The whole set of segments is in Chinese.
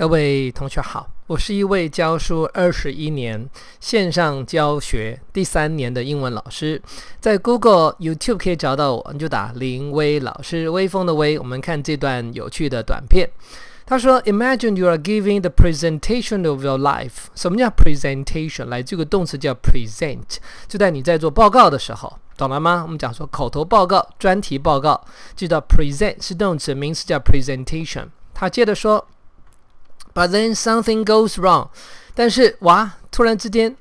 各位同学好，我是一位教书二十一年、线上教学第三年的英文老师，在 Google、YouTube 可以找到我，你就打林威老师，威风的威。我们看这段有趣的短片，他说：“Imagine you are giving the presentation of your life。”什么叫 presentation？来，这个动词叫 present，就在你在做报告的时候，懂了吗？我们讲说口头报告、专题报告，就叫 present，是动词，名词叫 presentation。他接着说。But then something goes wrong。但是哇，突然之间，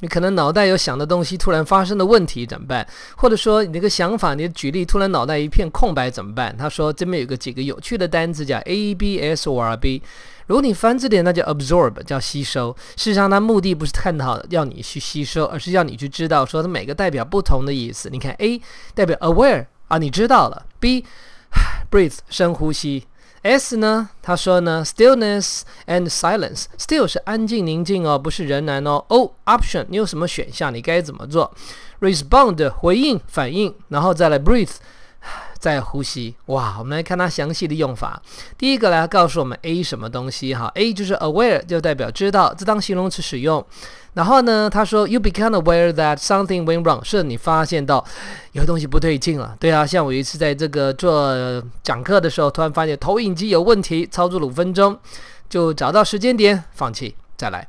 你可能脑袋有想的东西，突然发生的问题怎么办？或者说你那个想法，你举例，突然脑袋一片空白怎么办？他说这边有个几个有趣的单词，叫 A B S O R B。如果你翻字典，那叫 absorb，叫吸收。事实上，它目的不是探讨要你去吸收，而是要你去知道，说它每个代表不同的意思。你看 A 代表 aware 啊，你知道了。B breathe，深呼吸。S 呢？他说呢，stillness and silence。Still 是安静、宁静哦，不是仍然哦。O option，你有什么选项？你该怎么做？Respond 回应、反应，然后再来 breathe。在呼吸哇！我们来看它详细的用法。第一个来告诉我们 A 什么东西哈？A 就是 aware，就代表知道，这当形容词使用。然后呢，他说 You become aware that something went wrong，是你发现到有东西不对劲了。对啊，像我有一次在这个做讲课的时候，突然发现投影机有问题，操作了五分钟，就找到时间点，放弃再来。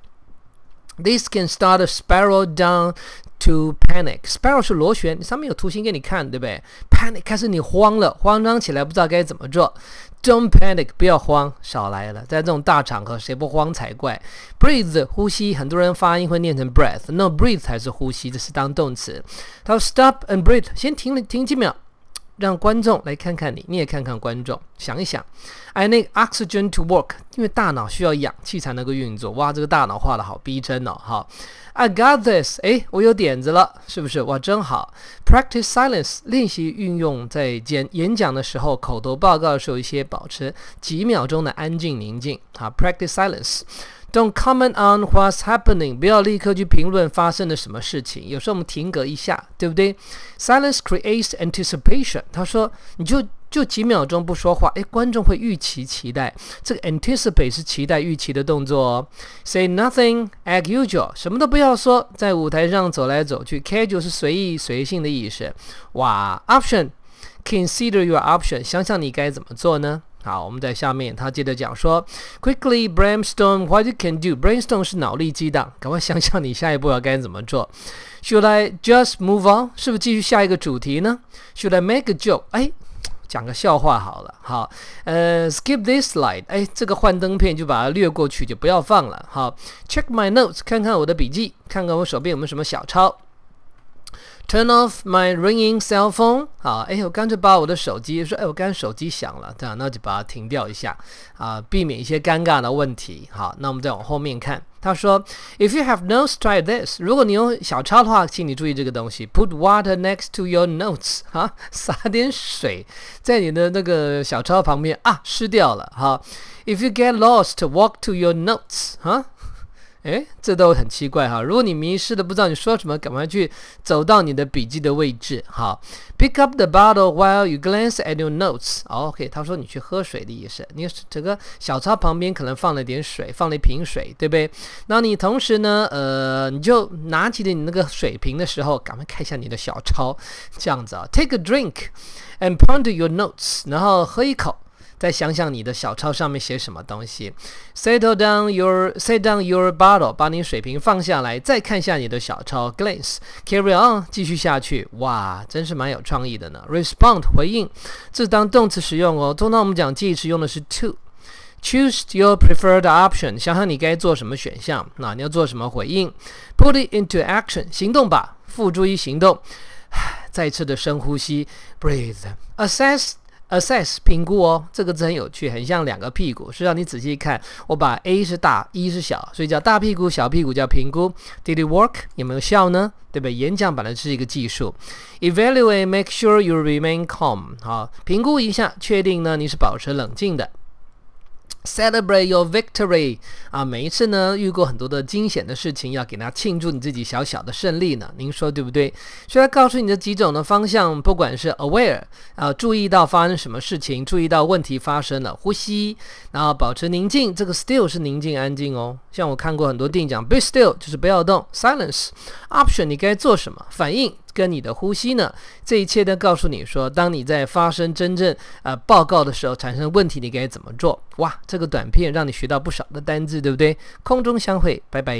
This can start a spiral down. To panic，spiral 是螺旋，上面有图形给你看，对不对？Panic 开始你慌了，慌张起来，不知道该怎么做。Don't panic，不要慌，少来了。在这种大场合，谁不慌才怪。Breathe，呼吸，很多人发音会念成 breath，no breathe 才是呼吸，这是当动词。他说 Stop and breathe，先停停几秒。让观众来看看你，你也看看观众，想一想。I need oxygen to work，因为大脑需要氧气才能够运作。哇，这个大脑画的好逼真哦，哈。I got this，哎，我有点子了，是不是？哇，真好。Practice silence，练习运用在演演讲的时候、口头报告的时候，一些保持几秒钟的安静、宁静。好 p r a c t i c e silence。Don't comment on what's happening，不要立刻去评论发生了什么事情。有时候我们停格一下，对不对？Silence creates anticipation。他说，你就就几秒钟不说话，哎，观众会预期期待。这个 anticipate 是期待预期的动作。哦。Say nothing, as usual，什么都不要说，在舞台上走来走去。Casual 是随意随性的意思。哇，Option，consider your option，想想你该怎么做呢？好，我们在下面，他接着讲说，quickly brainstorm what you can do。brainstorm 是脑力激荡，赶快想想你下一步要该怎么做。Should I just move on？是不是继续下一个主题呢？Should I make a joke？哎，讲个笑话好了。好，呃，skip this slide。哎，这个幻灯片就把它略过去，就不要放了。好，check my notes，看看我的笔记，看看我手边有没有什么小抄。Turn off my ringing cell phone 啊，哎，我干脆把我的手机说，哎，我刚手机响了，这样那就把它停掉一下啊，避免一些尴尬的问题。好，那我们再往后面看，他说，If you have notes try this，如果你用小抄的话，请你注意这个东西，Put water next to your notes 啊，撒点水在你的那个小抄旁边啊，湿掉了。好，If you get lost walk to your notes，哈。哎，这都很奇怪哈！如果你迷失的不知道你说什么，赶快去走到你的笔记的位置好 Pick up the bottle while you glance at your notes。o k 他说你去喝水的意思。你整这个小抄旁边可能放了点水，放了一瓶水，对不对？那你同时呢，呃，你就拿起你那个水瓶的时候，赶快看一下你的小抄，这样子啊。Take a drink and point your notes，然后喝一口。再想想你的小抄上面写什么东西。Settle down your, set down your bottle，把你水瓶放下来。再看一下你的小抄。Gaze, l carry on，继续下去。哇，真是蛮有创意的呢。Respond，回应，这当动词使用哦。通常我们讲介词用的是 to。Choose your preferred option，想想你该做什么选项。那你要做什么回应？Put it into action，行动吧，付诸于行动。再次的深呼吸，Breathe。Assess。Assess 评估哦，这个字很有趣，很像两个屁股。是让你仔细看，我把 A 是大，E 是小，所以叫大屁股，小屁股叫评估。Did it work？有没有效呢？对不对？演讲本来是一个技术。Evaluate，make sure you remain calm。好，评估一下，确定呢你是保持冷静的。Celebrate your victory 啊！每一次呢，遇过很多的惊险的事情，要给它庆祝你自己小小的胜利呢。您说对不对？所以它告诉你的几种的方向，不管是 aware 啊，注意到发生什么事情，注意到问题发生了，呼吸，然后保持宁静。这个 still 是宁静、安静哦。像我看过很多电影讲 be still 就是不要动，silence。Option 你该做什么反应？跟你的呼吸呢，这一切都告诉你说，当你在发生真正呃报告的时候，产生问题，你该怎么做？哇，这个短片让你学到不少的单字，对不对？空中相会，拜拜。